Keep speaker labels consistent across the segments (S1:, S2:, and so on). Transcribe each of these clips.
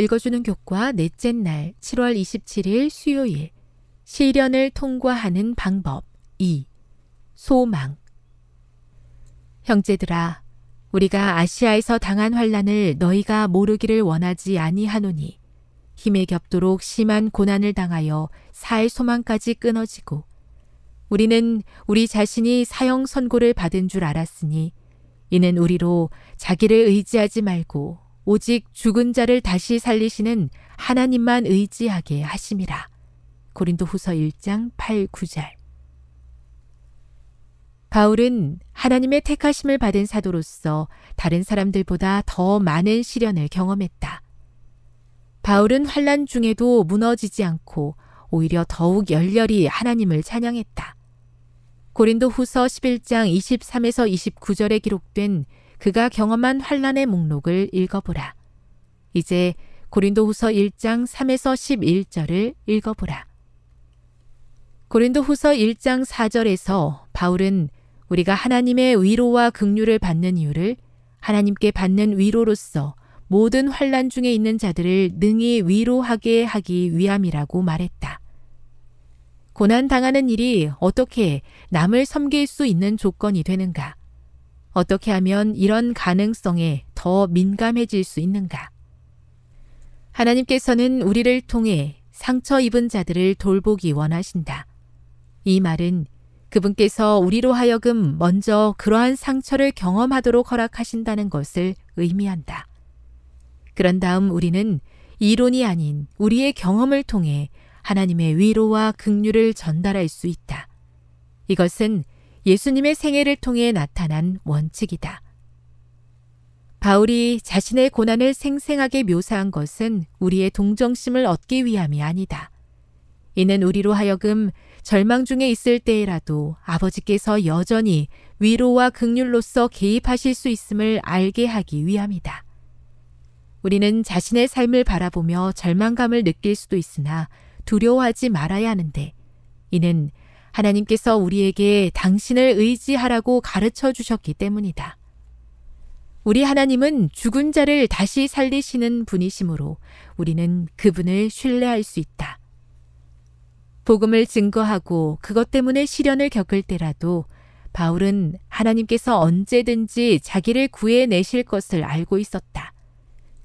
S1: 읽어주는 교과 넷째 날 7월 27일 수요일 시련을 통과하는 방법 2. 소망 형제들아 우리가 아시아에서 당한 환란을 너희가 모르기를 원하지 아니하노니 힘에 겹도록 심한 고난을 당하여 살 소망까지 끊어지고 우리는 우리 자신이 사형 선고를 받은 줄 알았으니 이는 우리로 자기를 의지하지 말고 오직 죽은 자를 다시 살리시는 하나님만 의지하게 하심이라. 고린도 후서 1장 8, 9절. 바울은 하나님의 택하심을 받은 사도로서 다른 사람들보다 더 많은 시련을 경험했다. 바울은 환란 중에도 무너지지 않고 오히려 더욱 열렬히 하나님을 찬양했다. 고린도 후서 11장 23에서 29절에 기록된 그가 경험한 환란의 목록을 읽어보라. 이제 고린도후서 1장 3에서 11절을 읽어보라. 고린도후서 1장 4절에서 바울은 우리가 하나님의 위로와 긍휼을 받는 이유를 하나님께 받는 위로로서 모든 환란 중에 있는 자들을 능히 위로하게 하기 위함이라고 말했다. 고난 당하는 일이 어떻게 남을 섬길 수 있는 조건이 되는가? 어떻게 하면 이런 가능성에 더 민감해질 수 있는가? 하나님께서는 우리를 통해 상처 입은 자들을 돌보기 원하신다. 이 말은 그분께서 우리로 하여금 먼저 그러한 상처를 경험하도록 허락하신다는 것을 의미한다. 그런 다음 우리는 이론이 아닌 우리의 경험을 통해 하나님의 위로와 긍휼을 전달할 수 있다. 이것은 예수님의 생애를 통해 나타난 원칙이다. 바울이 자신의 고난을 생생하게 묘사한 것은 우리의 동정심을 얻기 위함이 아니다. 이는 우리로 하여금 절망 중에 있을 때에라도 아버지께서 여전히 위로와 극률로서 개입하실 수 있음을 알게 하기 위함이다. 우리는 자신의 삶을 바라보며 절망감을 느낄 수도 있으나 두려워하지 말아야 하는데 이는 하나님께서 우리에게 당신을 의지하라고 가르쳐 주셨기 때문이다. 우리 하나님은 죽은 자를 다시 살리시는 분이시므로 우리는 그분을 신뢰할 수 있다. 복음을 증거하고 그것 때문에 시련을 겪을 때라도 바울은 하나님께서 언제든지 자기를 구해내실 것을 알고 있었다.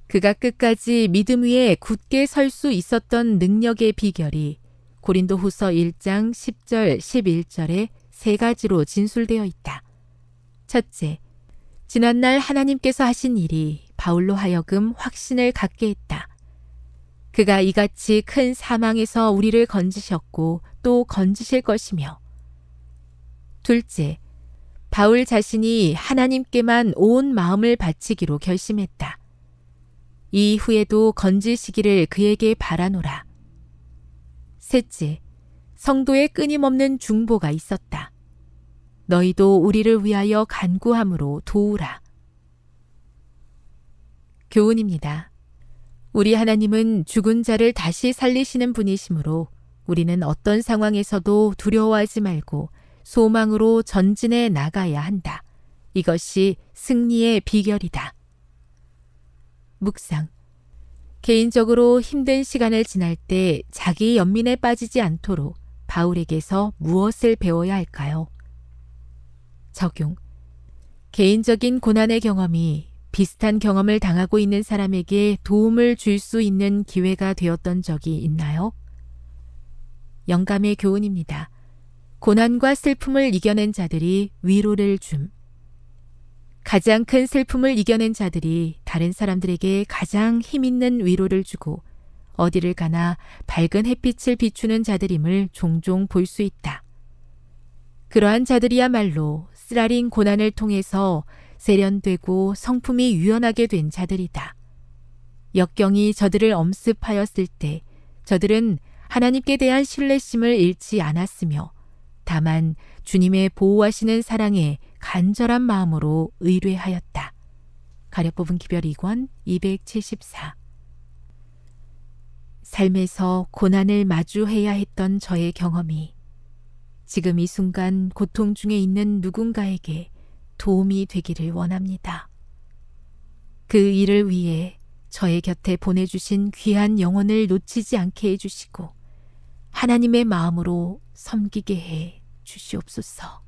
S1: 그가 끝까지 믿음 위에 굳게 설 수 있었던 능력의 비결이 고린도 후서 1장 10절 11절에 세 가지로 진술되어 있다. 첫째, 지난날 하나님께서 하신 일이 바울로 하여금 확신을 갖게 했다. 그가 이같이 큰 사망에서 우리를 건지셨고 또 건지실 것이며. 둘째, 바울 자신이 하나님께만 온 마음을 바치기로 결심했다. 이후에도 건지시기를 그에게 바라노라. 셋째, 성도의 끊임없는 중보가 있었다. 너희도 우리를 위하여 간구함으로 도우라. 교훈입니다. 우리 하나님은 죽은 자를 다시 살리시는 분이시므로 우리는 어떤 상황에서도 두려워하지 말고 소망으로 전진해 나가야 한다. 이것이 승리의 비결이다. 묵상. 개인적으로 힘든 시간을 지날 때 자기 연민에 빠지지 않도록 바울에게서 무엇을 배워야 할까요? 적용. 개인적인 고난의 경험이 비슷한 경험을 당하고 있는 사람에게 도움을 줄 수 있는 기회가 되었던 적이 있나요? 영감의 교훈입니다. 고난과 슬픔을 이겨낸 자들이 위로를 줌. 가장 큰 슬픔을 이겨낸 자들이 다른 사람들에게 가장 힘있는 위로를 주고 어디를 가나 밝은 햇빛을 비추는 자들임을 종종 볼 수 있다. 그러한 자들이야말로 쓰라린 고난을 통해서 세련되고 성품이 유연하게 된 자들이다. 역경이 저들을 엄습하였을 때 저들은 하나님께 대한 신뢰심을 잃지 않았으며 다만 주님의 보호하시는 사랑에 간절한 마음으로 의뢰하였다. 가려뽑은 기별 2권 274 삶에서 고난을 마주해야 했던 저의 경험이 지금 이 순간 고통 중에 있는 누군가에게 도움이 되기를 원합니다. 그 일을 위해 저의 곁에 보내주신 귀한 영혼을 놓치지 않게 해주시고 하나님의 마음으로 섬기게 해 주시옵소서.